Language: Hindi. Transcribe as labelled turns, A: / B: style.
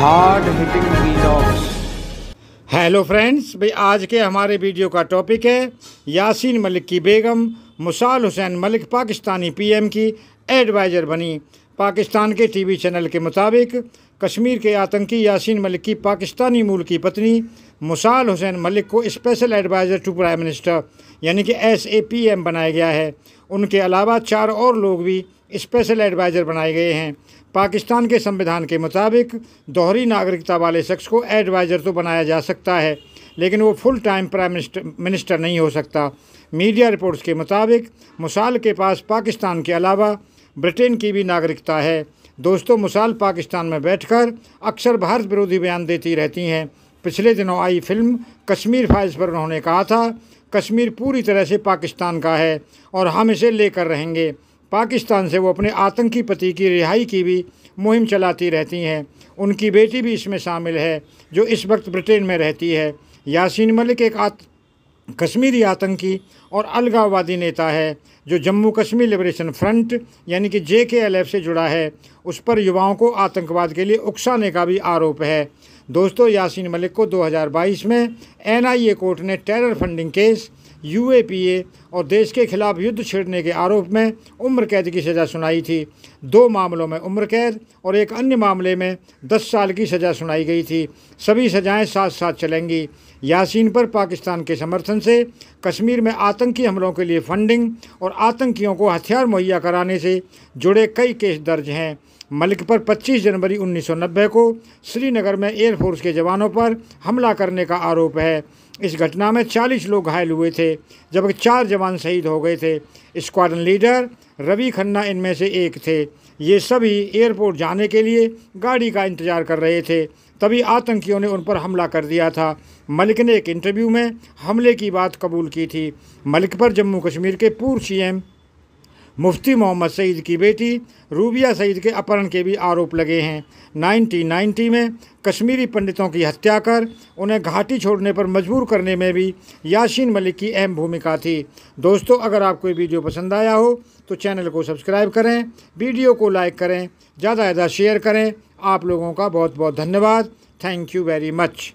A: हार्ड हिटिंग हेलो फ्रेंड्स भाई आज के हमारे वीडियो का टॉपिक है यासीन मलिक की बेगम मुसाल हुसैन मलिक पाकिस्तानी पीएम की एडवाइज़र बनी पाकिस्तान के टीवी चैनल के मुताबिक कश्मीर के आतंकी यासीन मलिक की पाकिस्तानी मूल की पत्नी मुसाल हुसैन मलिक को special adviser to prime minister यानी कि एस ए पी एम बनाया गया है उनके अलावा चार और लोग भी स्पेशल एडवाइज़र बनाए गए हैं पाकिस्तान के संविधान के मुताबिक दोहरी नागरिकता वाले शख्स को एडवाइज़र तो बनाया जा सकता है लेकिन वो full time prime minister minister नहीं हो सकता मीडिया रिपोर्ट्स के मुताबिक मुसाल के पास पाकिस्तान के अलावा ब्रिटेन की भी नागरिकता है दोस्तों मुसाल पाकिस्तान में बैठकर अक्सर भारत विरोधी बयान देती रहती हैं पिछले दिनों आई फिल्म कश्मीर फाइल्स पर उन्होंने कहा था कश्मीर पूरी तरह से पाकिस्तान का है और हम इसे लेकर रहेंगे पाकिस्तान से वो अपने आतंकी पति की रिहाई की भी मुहिम चलाती रहती हैं उनकी बेटी भी इसमें शामिल है जो इस वक्त ब्रिटेन में रहती है यासीन मलिक एक आत कश्मीरी आतंकी और अलगाववादी नेता है जो जम्मू कश्मीर लिबरेशन फ्रंट यानी कि जे के एल एफ से जुड़ा है उस पर युवाओं को आतंकवाद के लिए उकसाने का भी आरोप है दोस्तों यासीन मलिक को 2022 में एनआईए कोर्ट ने टेरर फंडिंग केस यूएपीए और देश के खिलाफ युद्ध छेड़ने के आरोप में उम्र कैद की सज़ा सुनाई थी दो मामलों में उम्र कैद और एक अन्य मामले में दस साल की सज़ा सुनाई गई थी सभी सज़ाएं साथ साथ चलेंगी यासीन पर पाकिस्तान के समर्थन से कश्मीर में आतंकी हमलों के लिए फंडिंग और आतंकियों को हथियार मुहैया कराने से जुड़े कई केस दर्ज हैं मलिक पर 25 जनवरी 1990 को श्रीनगर में एयरफोर्स के जवानों पर हमला करने का आरोप है इस घटना में 40 लोग घायल हुए थे जबकि चार जवान शहीद हो गए थे स्क्वाडन लीडर रवि खन्ना इनमें से एक थे ये सभी एयरपोर्ट जाने के लिए गाड़ी का इंतजार कर रहे थे तभी आतंकियों ने उन पर हमला कर दिया था मलिक ने एक इंटरव्यू में हमले की बात कबूल की थी मलिक पर जम्मू कश्मीर के पूर्व सीएम मुफ्ती मोहम्मद सईद की बेटी रूबिया सईद के अपहरण के भी आरोप लगे हैं 1990 में कश्मीरी पंडितों की हत्या कर उन्हें घाटी छोड़ने पर मजबूर करने में भी यासिन मलिक की अहम भूमिका थी दोस्तों अगर आपको ये वीडियो पसंद आया हो तो चैनल को सब्सक्राइब करें वीडियो को लाइक करें ज़्यादा ज़्यादा शेयर करें आप लोगों का बहुत बहुत धन्यवाद थैंक यू वेरी मच